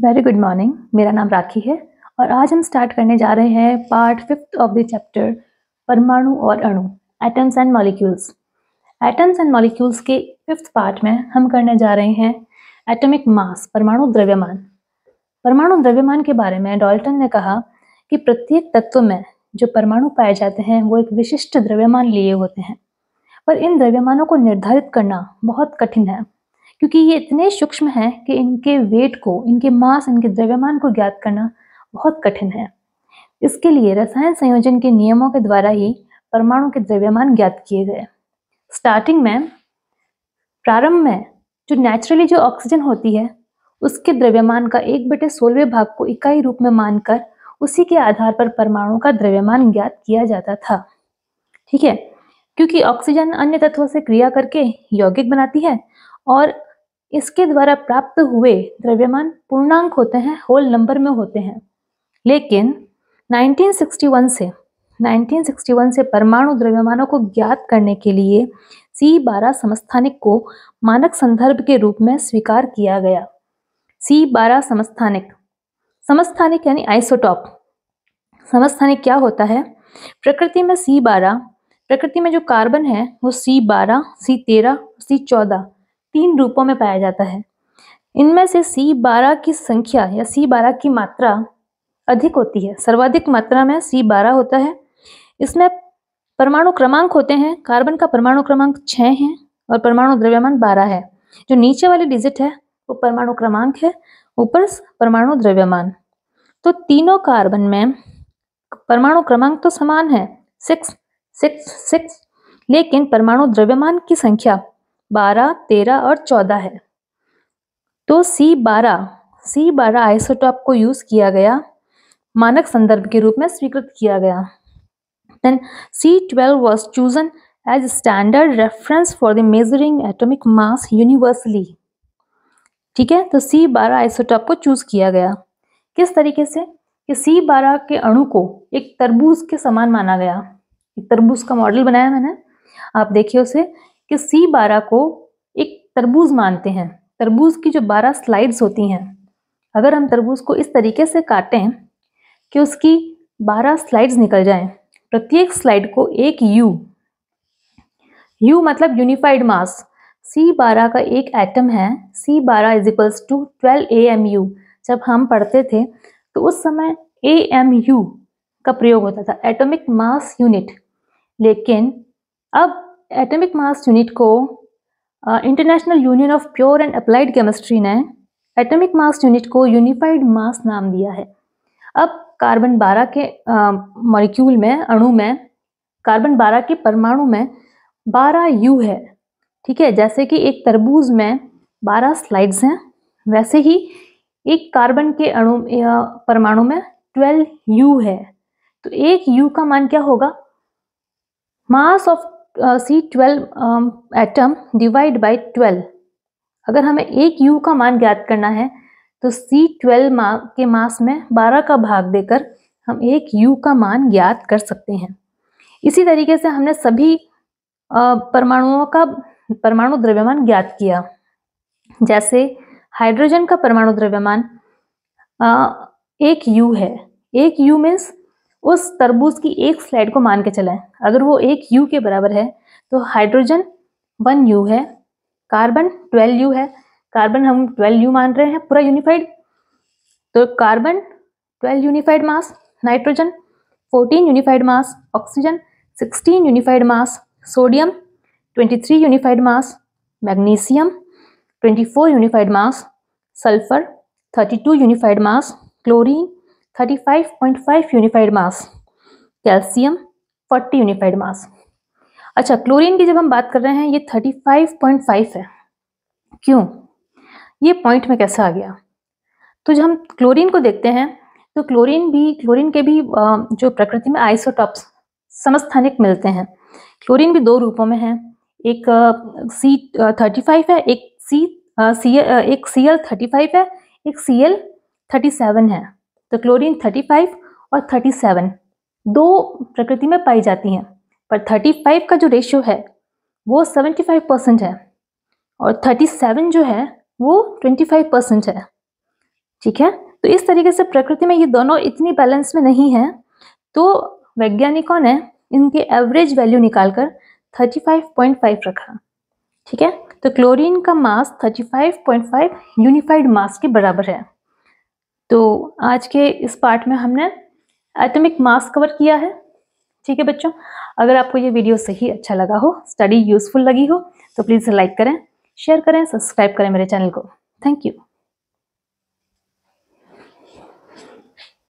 very good morning मेरा नाम राखी है और आज हम स्टार्ट करने जा रहे हैं part fifth of the chapter परमाणु और अणु atoms and molecules atoms and molecules के फिफ्थ पार्ट में हम करने जा रहे हैं एटॉमिक मास परमाणु द्रव्यमान परमाणु द्रव्यमान के बारे में डॉल्टन ने कहा कि प्रत्येक तत्व में जो परमाणु पाए जाते हैं वो एक विशिष्ट द्रव्यमान लिए होते हैं पर इन द्रव्यमानों को निर्धारित करना बहुत कठिन है क्योंकि ये इतने सूक्ष्म हैं कि इनके वेट को इनके मास इनके द्रव्यमान को ज्ञात करना बहुत कठिन है इसके लिए रसायन संयोजन के नियमों के द्वारा ही परमाणु के द्रव्यमान ज्ञात किए गए स्टार्टिंग में प्रारंभ में जो नेचुरली जो ऑक्सीजन होती है उसके द्रव्यमान का एक बटे सोलहवें भाग को इकाई रूप में मानकर उसी के आधार पर परमाणु का द्रव्यमान ज्ञात किया जाता था ठीक है क्योंकि ऑक्सीजन अन्य तत्वों से क्रिया करके यौगिक बनाती है और इसके द्वारा प्राप्त हुए द्रव्यमान पूर्णांक होते हैं होल नंबर में होते हैं लेकिन 1961 से 1961 से परमाणु द्रव्यमानों को ज्ञात करने के लिए सी बारह समस्थानिक को मानक संदर्भ के रूप में स्वीकार किया गया सी बारह समस्थानिक समस्थानिक यानी आइसोटॉप समस्थानिक क्या होता है प्रकृति में सी बारह प्रकृति में जो कार्बन है वो सी बारह सी तेरह सी चौदह तीन रूपों में पाया जाता है इनमें से सी बारह की संख्या या सी बारह की मात्रा अधिक होती है सर्वाधिक मात्रा में सी बारह होता है इसमें परमाणु क्रमांक होते हैं कार्बन का परमाणु क्रमांक छः है और परमाणु द्रव्यमान बारह है जो नीचे वाली डिजिट है वो परमाणु क्रमांक है ऊपर परमाणु द्रव्यमान तो तीनों कार्बन में परमाणु क्रमांक तो समान है सिक्स सिक्स सिक्स लेकिन परमाणु द्रव्यमान की संख्या बारह तेरह और चौदह है तो सी बारह सी बारह आइसोटॉप को यूज़ किया गया मानक संदर्भ के रूप में स्वीकृत किया गया C twelve was chosen as standard reference for the measuring atomic mass universally ठीक है तो सी बारह आइसोटॉप को चूज किया गया किस तरीके से कि बारह के अणु को एक तरबूज के समान माना गया एक तरबूज का मॉडल बनाया मैंने आप देखिए उसे कि सी बारह को एक तरबूज मानते हैं तरबूज की जो बारह स्लाइड्स होती हैं अगर हम तरबूज को इस तरीके से काटें कि उसकी बारह स्लाइड्स निकल जाएं प्रत्येक स्लाइड को एक यू यू मतलब यूनिफाइड मास सी बारह का एक एटम है सी बारह is equals to twelve A M U जब हम पढ़ते थे तो उस समय ए एम यू का प्रयोग होता था एटॉमिक मास यूनिट लेकिन अब एटॉमिक मास यूनिट को international union of pure and applied chemistry ने एटॉमिक मास यूनिट को यूनिफाइड मास नाम दिया है अब कार्बन 12 के मॉलिक्यूल uh, में अणु में कार्बन 12 के परमाणु में 12 यू है ठीक है जैसे कि एक तरबूज में 12 स्लाइड्स हैं वैसे ही एक कार्बन के अणु परमाणु में 12 यू है तो एक यू का मान क्या होगा mass of C C12 atom divide by 12 अगर हमें एक यू का मान ज्ञात करना है तो C12 मा, के मास में 12 का भाग देकर हम एक यू का मान ज्ञात कर सकते हैं इसी तरीके से हमने सभी परमाणुओं का परमाणु द्रव्यमान ज्ञात किया जैसे हाइड्रोजन का परमाणु द्रव्यमान एक यू है एक यू मीन्स उस तरबूज की एक स्लाइड को मान के चलाएं अगर वो एक यू के बराबर है तो हाइड्रोजन वन यू है कार्बन ट्वेल्व यू है कार्बन हम ट्वेल्व यू मान रहे हैं पूरा यूनिफाइड तो carbon twelve unified mass nitrogen fourteen unified mass oxygen sixteen unified mass sodium twenty three unified mass magnesium twenty four unified mass sulphur thirty two unified mass chlorine 35.5 unified mass calcium 40 unified mass अच्छा chlorine की जब हम बात कर रहे हैं ये 35.5 है क्यों ये पॉइंट में कैसा आ गया तो जब हम क्लोरीन को देखते हैं तो क्लोरीन भी क्लोरीन के भी जो प्रकृति में आइसोटॉप्स समस्थानिक मिलते हैं क्लोरीन भी दो रूपों में है एक सी थर्टी फाइव है एक सी सी एक सी एल थर्टी फाइव है एक सी एल थर्टी सेवन है तो क्लोरीन 35 और 37 दो प्रकृति में पाई जाती हैं पर 35 का जो रेशियो है वो 75 परसेंट है और 37 जो है वो 25 परसेंट है ठीक है तो इस तरीके से प्रकृति में ये दोनों इतनी बैलेंस में नहीं तो है तो वैज्ञानिकों ने इनके एवरेज वैल्यू निकालकर 35.5 रखा ठीक है तो क्लोरीन का मास 35.5 यूनिफाइड मास के बराबर है तो आज के इस पार्ट में हमने एटमिक मास कवर किया है ठीक है बच्चों अगर आपको ये वीडियो सही अच्छा लगा हो स्टडी यूज़फुल लगी हो तो प्लीज़ लाइक करें शेयर करें सब्सक्राइब करें मेरे चैनल को थैंक यू